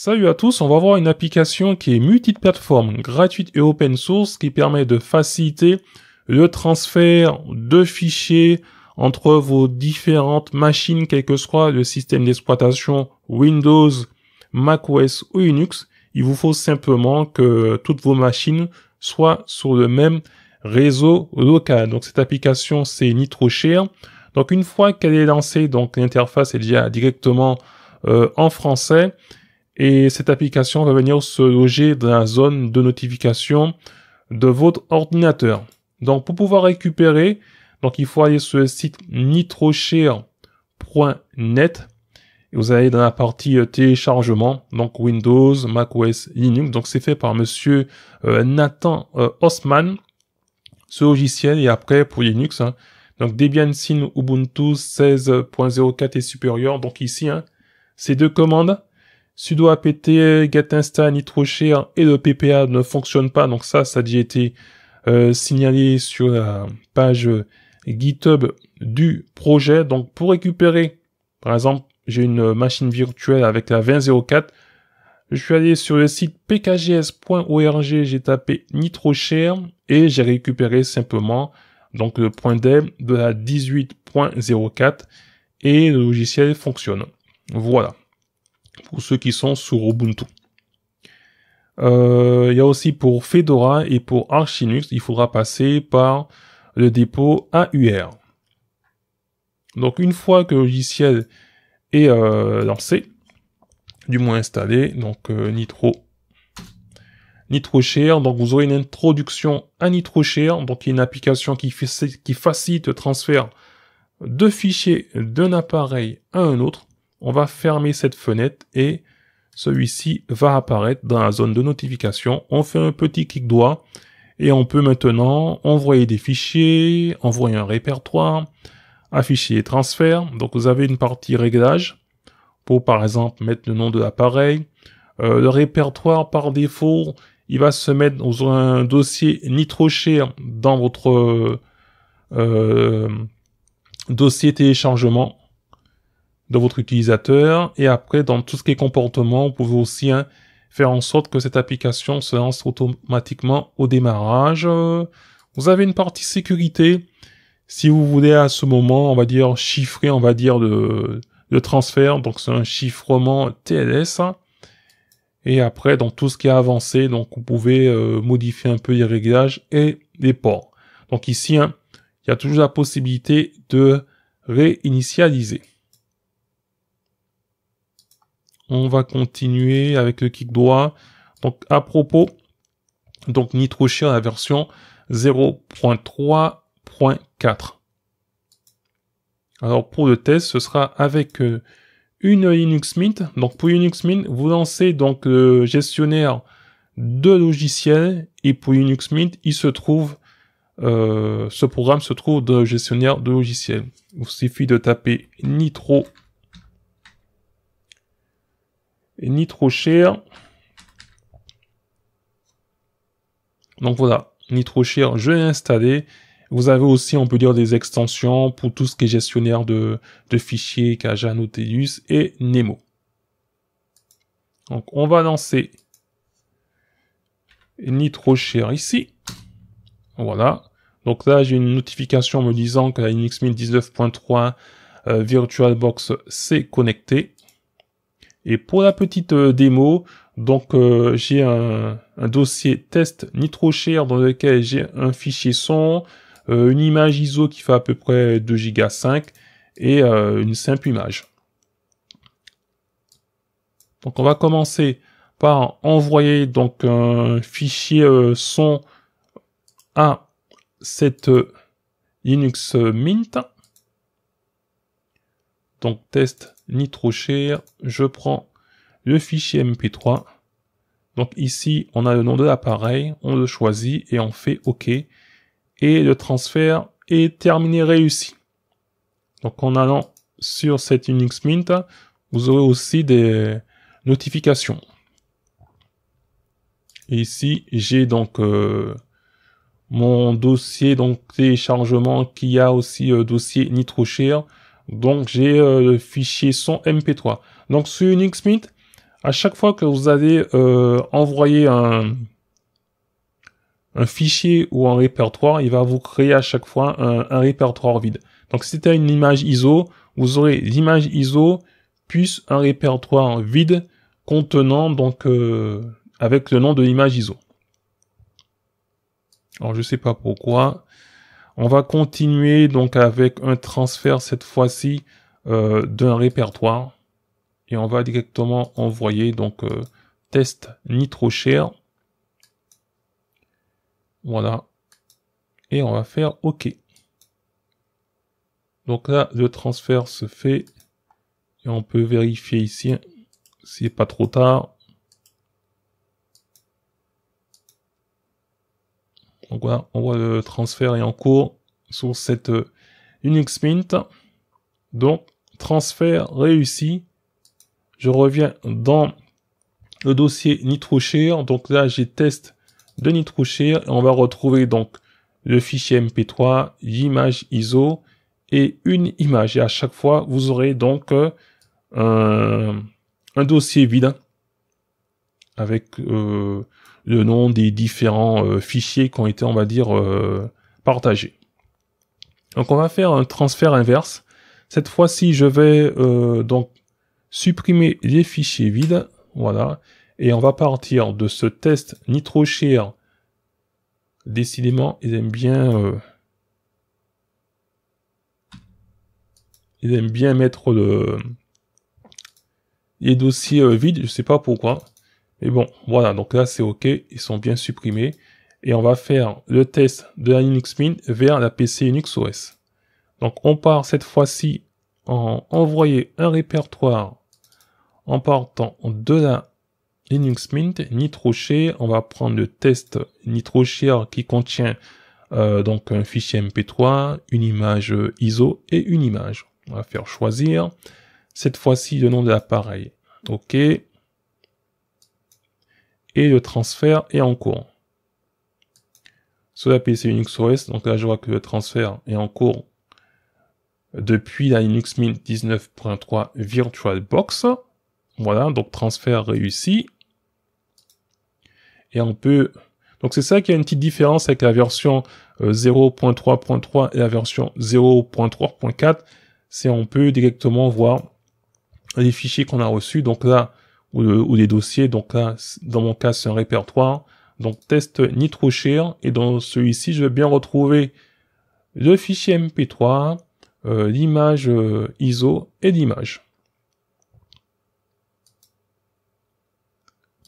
Salut à tous, on va voir une application qui est multiplateforme, gratuite et open source, qui permet de faciliter le transfert de fichiers entre vos différentes machines, quel que soit le système d'exploitation Windows, macOS ou Linux. Il vous faut simplement que toutes vos machines soient sur le même réseau local. Donc cette application, c'est ni trop cher. Donc une fois qu'elle est lancée, donc l'interface est déjà directement euh, en français et cette application va venir se loger dans la zone de notification de votre ordinateur. Donc pour pouvoir récupérer, donc il faut aller sur le site nitroshare.net et vous allez dans la partie euh, téléchargement, donc Windows, macOS, Linux. Donc c'est fait par monsieur euh, Nathan Osman, euh, ce logiciel et après pour Linux. Hein. donc Debian Sin Ubuntu 16.04 et supérieur. Donc ici, hein, ces deux commandes Sudo APT, install Nitrocher hein, et le PPA ne fonctionnent pas, donc ça, ça a déjà été euh, signalé sur la page euh, GitHub du projet. Donc pour récupérer, par exemple, j'ai une machine virtuelle avec la 2004. Je suis allé sur le site pkgs.org, j'ai tapé NitroShare hein, et j'ai récupéré simplement donc le point D de la 18.04 et le logiciel fonctionne. Voilà pour ceux qui sont sur Ubuntu. Euh, il y a aussi pour Fedora et pour Arch il faudra passer par le dépôt AUR. Donc une fois que le logiciel est euh, lancé, du moins installé, donc ni euh, Nitro, NitroShare, donc vous aurez une introduction à NitroShare, donc il y a une application qui, qui facilite le transfert de fichiers d'un appareil à un autre on va fermer cette fenêtre et celui-ci va apparaître dans la zone de notification. On fait un petit clic droit et on peut maintenant envoyer des fichiers, envoyer un répertoire, afficher les transfert. Donc vous avez une partie réglage pour par exemple mettre le nom de l'appareil. Euh, le répertoire par défaut, il va se mettre dans un dossier ni cher dans votre euh, euh, dossier téléchargement de votre utilisateur et après dans tout ce qui est comportement, vous pouvez aussi hein, faire en sorte que cette application se lance automatiquement au démarrage. Vous avez une partie sécurité. Si vous voulez à ce moment, on va dire chiffrer, on va dire le, transfert, donc c'est un chiffrement TLS. Et après, dans tout ce qui est avancé, donc vous pouvez euh, modifier un peu les réglages et les ports. Donc ici, hein, il y a toujours la possibilité de réinitialiser on va continuer avec le kick droit. Donc à propos, donc Nitro cher la version 0.3.4. Alors pour le test, ce sera avec euh, une Linux Mint. Donc pour Linux Mint, vous lancez donc le gestionnaire de logiciels et pour Linux Mint, il se trouve euh, ce programme se trouve de le gestionnaire de logiciels. Il vous suffit de taper Nitro ni trop cher. Donc voilà, ni trop cher, je l'ai installé. Vous avez aussi, on peut dire, des extensions pour tout ce qui est gestionnaire de, fichiers, Kajan, Nautilus et Nemo. Donc on va lancer trop cher ici. Voilà. Donc là, j'ai une notification me disant que la Linux 1019.3 euh, VirtualBox s'est connectée. Et pour la petite euh, démo, donc euh, j'ai un, dossier test cher dans lequel j'ai un fichier son, euh, une image ISO qui fait à peu près 2 Go 5 et une simple image. Donc on va commencer par envoyer donc un fichier son à cette Linux Mint. Donc test ni trop cher, je prends le fichier MP3. Donc ici, on a le nom de l'appareil, on le choisit et on fait OK. Et le transfert est terminé réussi. Donc en allant sur cette Unix Mint, vous aurez aussi des notifications. Et ici, j'ai donc euh, mon dossier donc téléchargement qui a aussi euh, ni dossier cher. Donc j'ai euh, le fichier son MP3. Donc sur Unix Mint, à chaque fois que vous allez euh, envoyer un, un fichier ou un répertoire, il va vous créer à chaque fois un, répertoire vide. Donc si c'était une image ISO, vous aurez l'image ISO plus un répertoire vide contenant donc euh, avec le nom de l'image ISO. Alors je sais pas pourquoi. On va continuer donc avec un transfert cette fois-ci euh, d'un répertoire et on va directement envoyer donc euh, ni trop cher Voilà. Et on va faire OK. Donc là, le transfert se fait et on peut vérifier ici. C'est hein, pas trop tard. Donc voilà, on voit le transfert est en cours sur cette euh, Unix Mint. Donc, transfert réussi. Je reviens dans le dossier NitroShare. Donc là, j'ai test de NitroShare et on va retrouver donc le fichier MP3, l'image ISO et une image. Et à chaque fois, vous aurez donc euh, un, dossier vide avec euh, le nom des différents euh, fichiers qui ont été, on va dire, euh, partagés. Donc on va faire un transfert inverse. Cette fois-ci, je vais euh, donc supprimer les fichiers vides. Voilà. Et on va partir de ce test cher Décidément, ils aiment bien... ils aiment bien mettre le, les dossiers vides, je sais pas pourquoi. Mais bon, voilà, donc là c'est OK, ils sont bien supprimés. Et on va faire le test de la Linux Mint vers la PC Linux OS. Donc on part cette fois-ci en envoyer un répertoire en partant de la Linux Mint Nitrochet. On va prendre le test Nitrochet qui contient euh, donc un fichier MP3, une image ISO et une image. On va faire choisir. Cette fois-ci le nom de l'appareil. OK et le transfert est en cours. Sur la PC Linux OS, donc là je vois que le transfert est en cours depuis la Linux Mint 19.3 VirtualBox. Voilà, donc transfert réussi. Et on peut... Donc c'est ça qui a une petite différence avec la version 0.3.3 euh, et la version 0.3.4, c'est on peut directement voir les fichiers qu'on a reçus. Donc là, ou, des dossiers. Donc là, dans mon cas, c'est un répertoire. Donc test ni trop cher. Et dans celui-ci, je vais bien retrouver le fichier MP3, euh, l'image euh, ISO et l'image.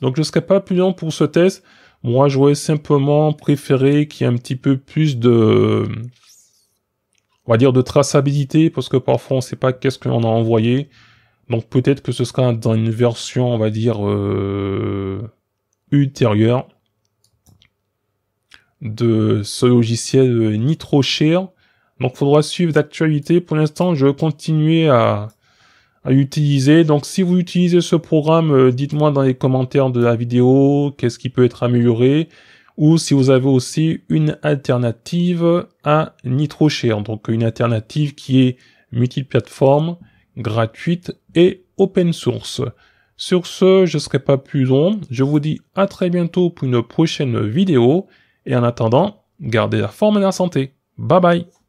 Donc je ne serai pas plus long pour ce test. Moi, j'aurais simplement préféré qu'il y ait un petit peu plus de, on va dire, de traçabilité, parce que parfois on ne sait pas qu'est-ce qu'on a envoyé. Donc peut-être que ce sera dans une version, on va dire, euh, ultérieure de ce logiciel NitroShare. Donc faudra suivre l'actualité. Pour l'instant, je vais continuer à, à utiliser. Donc si vous utilisez ce programme, euh, dites-moi dans les commentaires de la vidéo qu'est-ce qui peut être amélioré ou si vous avez aussi une alternative à NitroShare. Donc une alternative qui est multiplateforme gratuite et open source. Sur ce, je ne serai pas plus long, je vous dis à très bientôt pour une prochaine vidéo, et en attendant, gardez la forme et la santé. Bye bye